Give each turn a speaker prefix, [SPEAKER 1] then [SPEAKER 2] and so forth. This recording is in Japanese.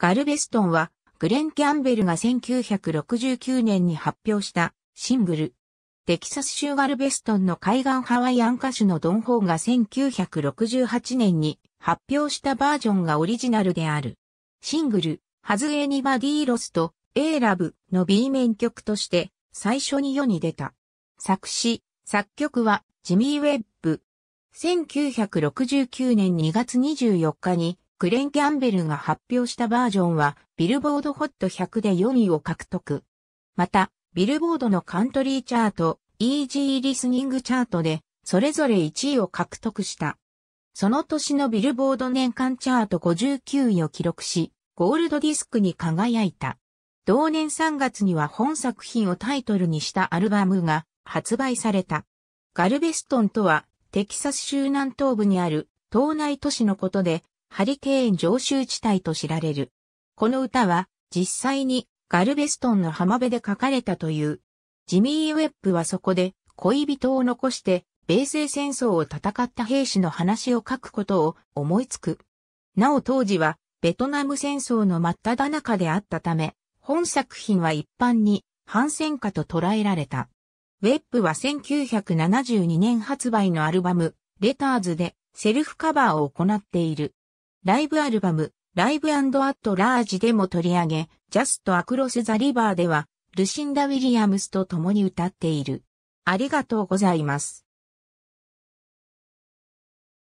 [SPEAKER 1] ガルベストンは、グレン・キャンベルが1969年に発表したシングル。テキサス州ガルベストンの海岸ハワイアン歌手のドン・ホーが1968年に発表したバージョンがオリジナルである。シングル、ハズ・エニバディ・ロスとイ・ラブの B 面曲として最初に世に出た。作詞、作曲はジミー・ウェッブ。1969年2月24日にクレン・キャンベルが発表したバージョンは、ビルボードホット100で4位を獲得。また、ビルボードのカントリーチャート、イージーリスニングチャートで、それぞれ1位を獲得した。その年のビルボード年間チャート59位を記録し、ゴールドディスクに輝いた。同年3月には本作品をタイトルにしたアルバムが発売された。ガルベストンとは、テキサス州南東部にある島内都市のことで、ハリケーン常習地帯と知られる。この歌は実際にガルベストンの浜辺で書かれたという。ジミー・ウェップはそこで恋人を残して米西戦争を戦った兵士の話を書くことを思いつく。なお当時はベトナム戦争の真っ只中であったため、本作品は一般に反戦歌と捉えられた。ウェップは1972年発売のアルバム、レターズでセルフカバーを行っている。ライブアルバム、ライブアットラージでも取り上げ、ジャストアクロスザリバーでは、ルシンダ・ウィリアムスと共に歌っている。ありがとうございます。